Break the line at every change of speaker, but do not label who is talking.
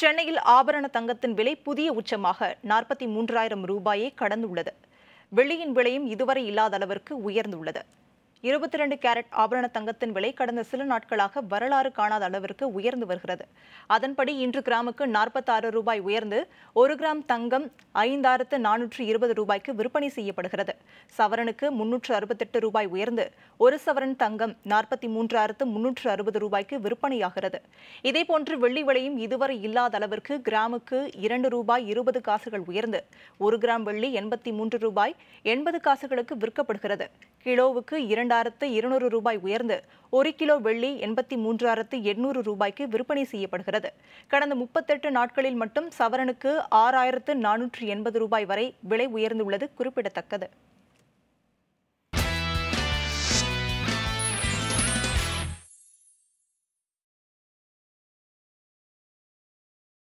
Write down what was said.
சென்னையில் ஆபரண தங்கத்தின் விலை புதிய உச்சமாக நாற்பத்தி மூன்றாயிரம் ரூபாயை கடந்துள்ளது வெள்ளியின் விலையும் இதுவரை இல்லாத அளவிற்கு உயர்ந்துள்ளது இருபத்தி ரெண்டு கேரட் ஆபரண தங்கத்தின் விலை கடந்த சில நாட்களாக வரலாறு காணாத அளவிற்கு உயர்ந்து வருகிறது அதன்படி இன்று கிராமுக்கு நாற்பத்தாறு ரூபாய் உயர்ந்து ஒரு கிராம் தங்கம் ஐந்தாயிரத்து நானூற்று இருபது ரூபாய்க்கு விற்பனை செய்யப்படுகிறது சவரனுக்கு முன்னூற்று அறுபத்தெட்டு ரூபாய் உயர்ந்து ஒரு சவரன் தங்கம் நாற்பத்தி மூன்றாயிரத்து முன்னூற்று அறுபது ரூபாய்க்கு விற்பனையாகிறது இதேபோன்று வெள்ளி விலையும் இதுவரை இல்லாத அளவிற்கு கிராமுக்கு இரண்டு ரூபாய் இருபது காசுகள் உயர்ந்து ஒரு கிராம் வெள்ளி எண்பத்தி மூன்று ரூபாய் எண்பது காசுகளுக்கு விற்கப்படுகிறது கிலோவுக்கு இரண்டு இரண்டாயிரத்து இருநூறு ரூபாய் உயர்ந்து ஒரு கிலோ வெள்ளி எண்பத்தி மூன்றாயிரத்து எண்ணூறு ரூபாய்க்கு விற்பனை செய்யப்படுகிறது கடந்த முப்பத்தெட்டு நாட்களில் மட்டும் சவரனுக்கு ஆறாயிரத்து நானூற்றி எண்பது ரூபாய் வரை விலை உயர்ந்துள்ளது குறிப்பிடத்தக்கது